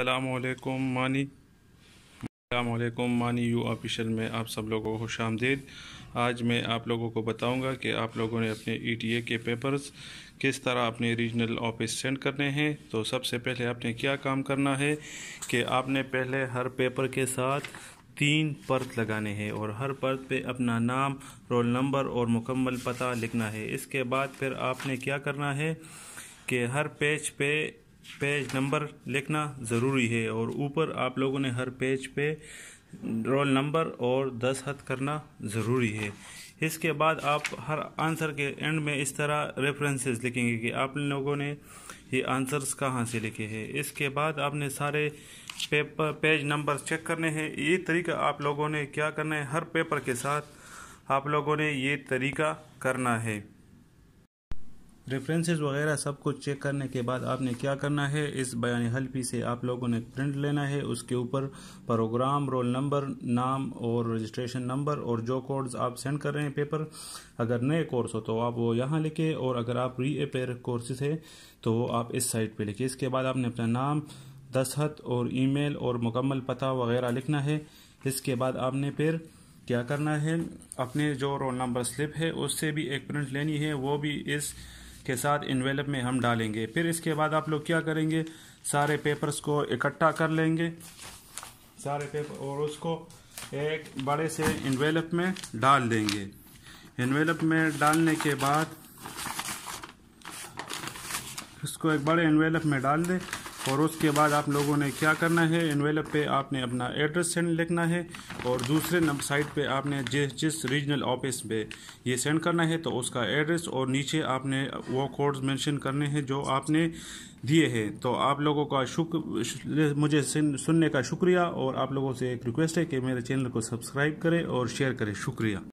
अल्लाम मानी अल्लाम मानी यू ऑफिशियल में आप सब लोगों को खुश आमदीद आज मैं आप लोगों को बताऊंगा कि आप लोगों ने अपने ईटीए e के पेपर्स किस तरह अपने रीजनल ऑफिस सेंड करने हैं तो सबसे पहले आपने क्या काम करना है कि आपने पहले हर पेपर के साथ तीन पर्त लगाने हैं और हर पर्त पे अपना नाम रोल नंबर और मुकम्मल पता लिखना है इसके बाद फिर आपने क्या करना है कि हर पेज पे पेज नंबर लिखना ज़रूरी है और ऊपर आप लोगों ने हर पेज पे रोल नंबर और दस हद करना ज़रूरी है इसके बाद आप हर आंसर के एंड में इस तरह रेफरेंसेस लिखेंगे कि आप लोगों ने ये आंसर्स कहाँ से लिखे हैं इसके बाद आपने सारे पेपर पेज नंबर चेक करने हैं ये तरीका आप लोगों ने क्या करना है हर पेपर के साथ आप लोगों ने ये तरीका करना है रेफरेंसेस वगैरह सब कुछ चेक करने के बाद आपने क्या करना है इस बयान हल्फी से आप लोगों ने प्रिंट लेना है उसके ऊपर प्रोग्राम रोल नंबर नाम और रजिस्ट्रेशन नंबर और जो कोड्स आप सेंड कर रहे हैं पेपर अगर नए कोर्स हो तो आप वो यहाँ लिखे और अगर आप री अपेयर कोर्सेज है तो वो आप इस साइट पर लिखे इसके बाद आपने अपना नाम दसहत और ई और मुकम्मल पता वगैरह लिखना है इसके बाद आपने फिर क्या करना है अपने जो रोल नंबर स्लिप है उससे भी एक प्रिंट लेनी है वो भी इस के साथ इन्वेलप में हम डालेंगे फिर इसके बाद आप लोग क्या करेंगे सारे पेपर्स को इकट्ठा कर लेंगे सारे पेपर और उसको एक बड़े से इन्वेलप में डाल देंगे इन्वेलप में डालने के बाद इसको एक बड़े इन्वेलप में डाल दें और उसके बाद आप लोगों ने क्या करना है इनवेलप पे आपने अपना एड्रेस सेंड लिखना है और दूसरे नंबर साइट पे आपने जिस जिस रीजनल ऑफिस पे ये सेंड करना है तो उसका एड्रेस और नीचे आपने वो कोड्स मेंशन करने हैं जो आपने दिए हैं तो आप लोगों का शुक मुझे सुनने का शुक्रिया और आप लोगों से एक रिक्वेस्ट है कि मेरे चैनल को सब्सक्राइब करें और शेयर करें शुक्रिया